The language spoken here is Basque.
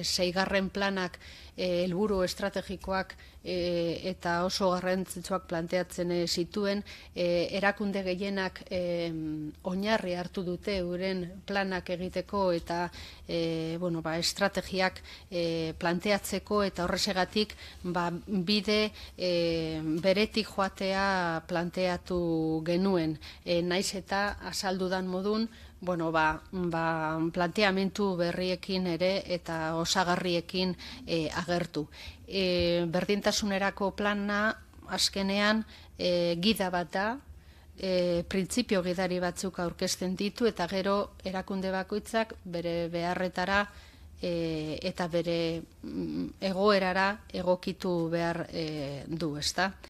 Seigarren planak eh, helburu estrategikoak eh, eta oso garrantzitsuak planteatzen e, zituen, erakunde gehienak e, oinarri hartu dute uren planak egiteko eta e, bueno, ba, estrategiak planteatzeko eta horresegatik ba, bide beretik joatea planteatu genuen. naiz eta asaldudan modun, bueno, ba, ba, planteamentu berriekin ere eta osagarriekin e, agertu. E, berdintasunerako plana azkenean e, gida bat da, e, printzipio gidari batzuk aurkezten ditu eta gero erakunde bakoitzak bere beharretara e, eta bere mm, egoerara egokitu behar e, du, ezta?